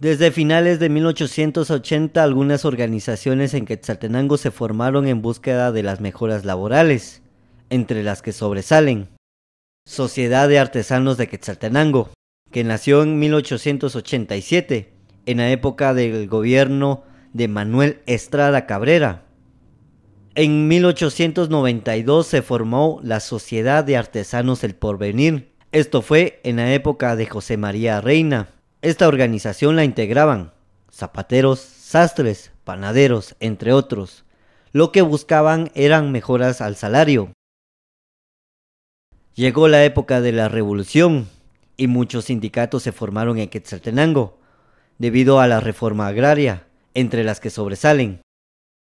Desde finales de 1880 algunas organizaciones en Quetzaltenango se formaron en búsqueda de las mejoras laborales, entre las que sobresalen Sociedad de Artesanos de Quetzaltenango, que nació en 1887, en la época del gobierno de Manuel Estrada Cabrera. En 1892 se formó la Sociedad de Artesanos El Porvenir. Esto fue en la época de José María Reina. Esta organización la integraban zapateros, sastres, panaderos, entre otros. Lo que buscaban eran mejoras al salario. Llegó la época de la revolución y muchos sindicatos se formaron en Quetzaltenango debido a la reforma agraria, entre las que sobresalen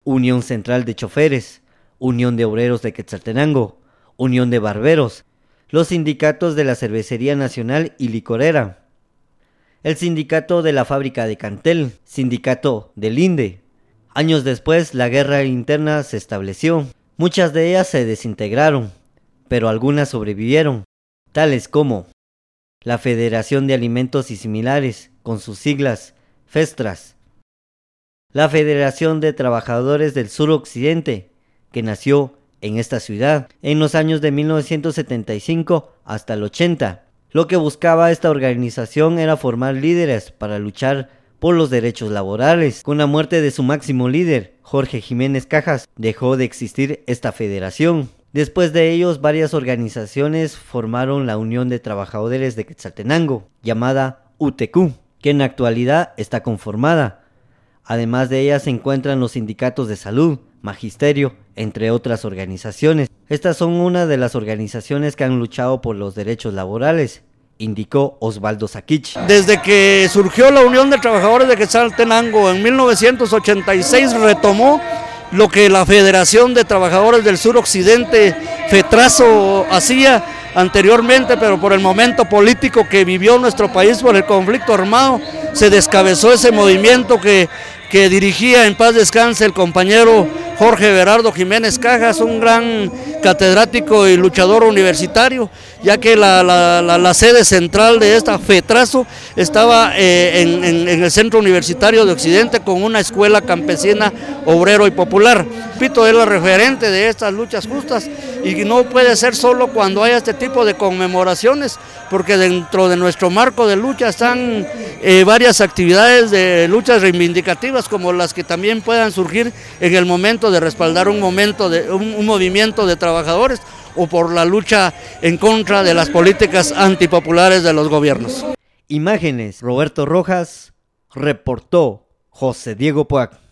Unión Central de Choferes, Unión de Obreros de Quetzaltenango, Unión de Barberos, los sindicatos de la Cervecería Nacional y Licorera, el sindicato de la fábrica de Cantel, sindicato del INDE. Años después la guerra interna se estableció, muchas de ellas se desintegraron, pero algunas sobrevivieron, tales como la Federación de Alimentos y Similares, con sus siglas FESTRAS, la Federación de Trabajadores del Sur Occidente, que nació en esta ciudad en los años de 1975 hasta el 80, lo que buscaba esta organización era formar líderes para luchar por los derechos laborales. Con la muerte de su máximo líder, Jorge Jiménez Cajas, dejó de existir esta federación. Después de ellos, varias organizaciones formaron la Unión de Trabajadores de Quetzaltenango, llamada UTQ, que en la actualidad está conformada. Además de ella se encuentran los sindicatos de salud, Magisterio, entre otras organizaciones. Estas son una de las organizaciones que han luchado por los derechos laborales, indicó Osvaldo Saquich. Desde que surgió la Unión de Trabajadores de Quetzaltenango en 1986 retomó lo que la Federación de Trabajadores del Sur Occidente, FETRAZO, hacía anteriormente, pero por el momento político que vivió nuestro país por el conflicto armado, se descabezó ese movimiento que, que dirigía en paz descanse el compañero Jorge Berardo Jiménez Cajas, un gran catedrático y luchador universitario, ya que la, sede central de esta FETRAZO... estaba eh, en, el Centro Universitario de Occidente con una escuela campesina, obrero y popular. Pito es la referente de estas luchas justas y no puede ser solo cuando haya este tipo de conmemoraciones, porque dentro de nuestro marco de lucha están eh, varias actividades de luchas reivindicativas como las que también puedan surgir en el momento de respaldar un, momento de, un, movimiento de trabajadores o por la lucha en contra de las políticas antipopulares de los gobiernos. Imágenes, Roberto Rojas, reportó José Diego Puac.